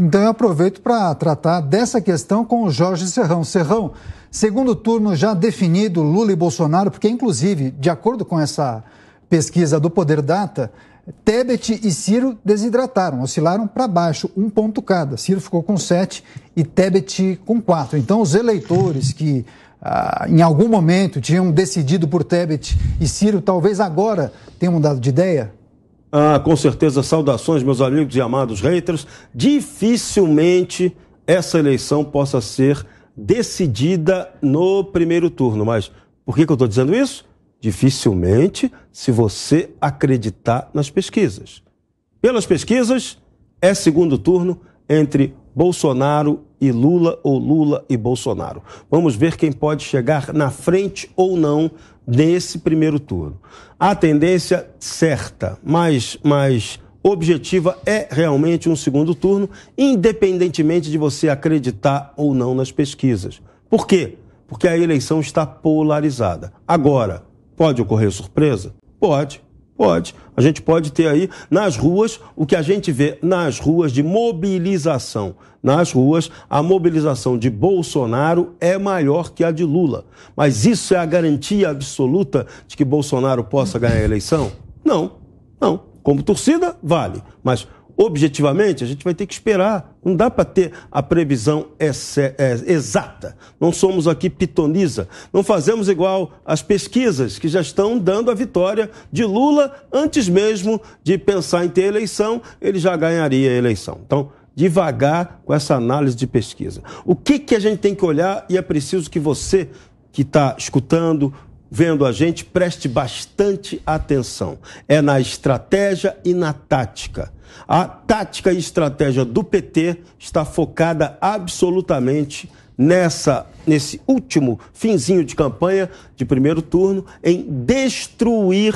Então eu aproveito para tratar dessa questão com o Jorge Serrão. Serrão, segundo turno já definido, Lula e Bolsonaro, porque inclusive, de acordo com essa pesquisa do Poder Data, Tebet e Ciro desidrataram, oscilaram para baixo, um ponto cada. Ciro ficou com 7 e Tebet com 4. Então os eleitores que ah, em algum momento tinham decidido por Tebet e Ciro, talvez agora tenham mudado de ideia? Ah, com certeza, saudações, meus amigos e amados haters. Dificilmente essa eleição possa ser decidida no primeiro turno. Mas por que, que eu estou dizendo isso? Dificilmente se você acreditar nas pesquisas. Pelas pesquisas, é segundo turno entre Bolsonaro e Lula ou Lula e Bolsonaro. Vamos ver quem pode chegar na frente ou não nesse primeiro turno. A tendência certa, mas mais objetiva é realmente um segundo turno, independentemente de você acreditar ou não nas pesquisas. Por quê? Porque a eleição está polarizada. Agora, pode ocorrer surpresa? Pode. Pode. A gente pode ter aí nas ruas o que a gente vê nas ruas de mobilização. Nas ruas, a mobilização de Bolsonaro é maior que a de Lula. Mas isso é a garantia absoluta de que Bolsonaro possa ganhar a eleição? Não, não. Como torcida, vale. Mas objetivamente, a gente vai ter que esperar. Não dá para ter a previsão é, exata. Não somos aqui pitonisa. Não fazemos igual as pesquisas que já estão dando a vitória de Lula antes mesmo de pensar em ter eleição, ele já ganharia a eleição. Então, devagar com essa análise de pesquisa. O que, que a gente tem que olhar e é preciso que você que está escutando, vendo a gente, preste bastante atenção. É na estratégia e na tática. A tática e estratégia do PT está focada absolutamente nessa nesse último finzinho de campanha de primeiro turno em destruir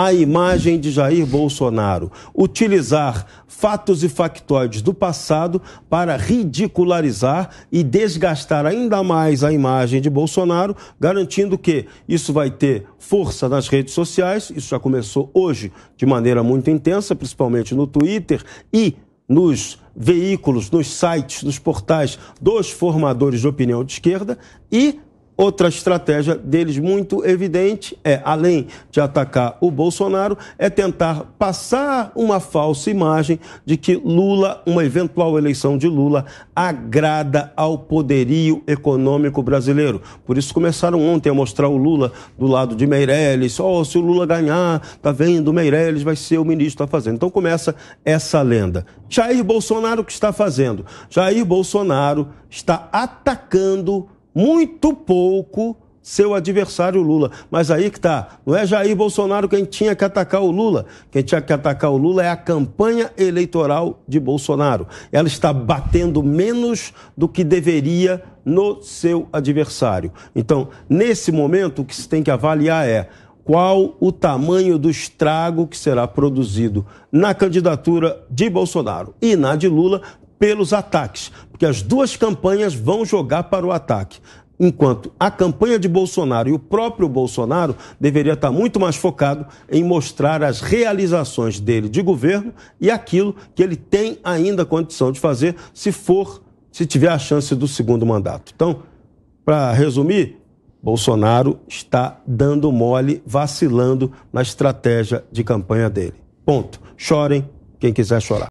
a imagem de Jair Bolsonaro, utilizar fatos e factoides do passado para ridicularizar e desgastar ainda mais a imagem de Bolsonaro, garantindo que isso vai ter força nas redes sociais, isso já começou hoje de maneira muito intensa, principalmente no Twitter e nos veículos, nos sites, nos portais dos formadores de opinião de esquerda e Outra estratégia deles muito evidente é, além de atacar o Bolsonaro, é tentar passar uma falsa imagem de que Lula, uma eventual eleição de Lula, agrada ao poderio econômico brasileiro. Por isso começaram ontem a mostrar o Lula do lado de Meirelles. Oh, se o Lula ganhar, tá vendo, Meirelles vai ser o ministro, Está fazendo. Então começa essa lenda. Jair Bolsonaro o que está fazendo? Jair Bolsonaro está atacando muito pouco seu adversário Lula. Mas aí que tá, não é Jair Bolsonaro quem tinha que atacar o Lula. Quem tinha que atacar o Lula é a campanha eleitoral de Bolsonaro. Ela está batendo menos do que deveria no seu adversário. Então, nesse momento, o que se tem que avaliar é qual o tamanho do estrago que será produzido na candidatura de Bolsonaro e na de Lula pelos ataques, porque as duas campanhas vão jogar para o ataque. Enquanto a campanha de Bolsonaro e o próprio Bolsonaro deveria estar muito mais focado em mostrar as realizações dele de governo e aquilo que ele tem ainda condição de fazer se for, se tiver a chance do segundo mandato. Então, para resumir, Bolsonaro está dando mole, vacilando na estratégia de campanha dele. Ponto. Chorem quem quiser chorar.